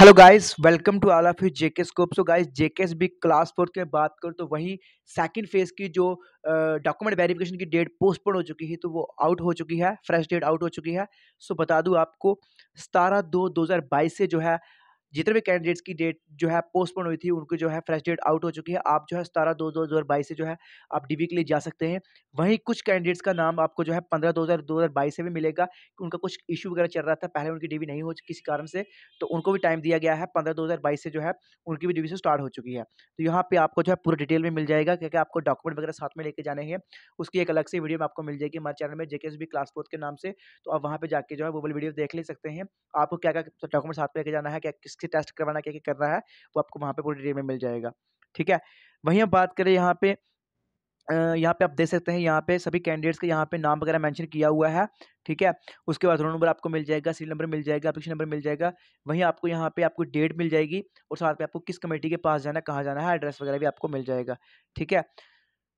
hello guys welcome to all of you JK scope so guys JK S B class fourth के बात करूँ तो वहीं second phase की जो डॉक्यूमेंट uh, वेरिफिकेशन की डेट पोस्टपोन हो चुकी है तो वो आउट हो चुकी है फ्रेश डेट आउट हो चुकी है सो so, बता दूँ आपको सतारह दो दो हज़ार बाईस से जो है जितने भी कैंडिडेट्स की डेट जो है पोस्टपोन हुई थी उनकी जो है फ्रेश डेट आउट हो चुकी है आप जो है सतारह दो दो हज़ार बाईस से जो है आप डीवी के लिए जा सकते हैं वहीं कुछ कैंडिडेट्स का नाम आपको जो है पंद्रह दो हज़ार दो हज़ार बाईस से भी मिलेगा उनका कुछ इशू वगैरह चल रहा था पहले उनकी डीबी नहीं हो किसी कारण से तो उनको भी टाइम दिया गया है पंद्रह दो हज़ार बाईस से जो है उनकी भी डिवीजन स्टार्ट हो चुकी है तो यहाँ पर आपको जो है पूरा डिटेल में मिल जाएगा क्योंकि आपको डॉक्यूमेंट वगैरह साथ में लेके जाने हैं उसकी एक अलग से वीडियो आपको मिल जाएगी हमारे चैनल में जेके बी क्लास फोर्थ के नाम से तो आप वहाँ पर जाकर जो है वो वाली वीडियो देख ले सकते हैं आपको क्या क्या डॉक्यूमेंट साथ में लेके जाना है क्या किस किसके टेस्ट करवाना क्या क्या कर रहा है वो आपको वहाँ पर पूरी डिटेल में मिल जाएगा ठीक है वहीं हम बात करें यहाँ पे यहाँ पे आप देख सकते हैं यहाँ पे सभी कैंडिडेट्स के यहाँ पे नाम वगैरह मेंशन किया हुआ है ठीक है उसके बाद रोल नंबर आपको मिल जाएगा सीरियल नंबर मिल जाएगा एप्लीकेशन नंबर मिल जाएगा वहीं आपको यहाँ पे आपको डेट मिल जाएगी और साथ में आपको किस कमेटी के पास जाना कहाँ जाना है एड्रेस वगैरह भी आपको मिल जाएगा ठीक है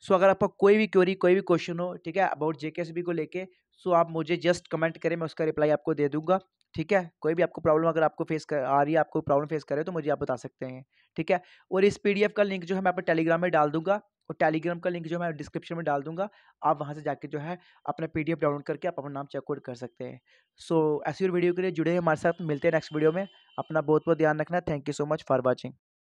सो अगर आपका कोई भी क्वेरी कोई भी क्वेश्चन हो ठीक है अबाउट जेके बी को लेके सो आप मुझे जस्ट कमेंट करें मैं उसका रिप्लाई आपको दे दूंगा ठीक है कोई भी आपको प्रॉब्लम अगर आपको फेस कर आ रही है आपको प्रॉब्लम फेस कर रहे हो तो मुझे आप बता सकते हैं ठीक है और इस पीडीएफ का लिंक जो है मैं आपको टेलीग्राम में डाल दूंगा और टेलीग्राम का लिंक जो मैं डिस्क्रिप्शन में डाल दूंगा आप वहाँ से जाकर जो है अपना पीडीएफ डाउनलोड करके आप अपना नाम चेकआउट कर सकते हैं सो ऐसी वीडियो के लिए जुड़े हैं हमारे साथ मिलते हैं नेक्स्ट वीडियो में अपना बहुत बहुत ध्यान रखना thank you so much for watching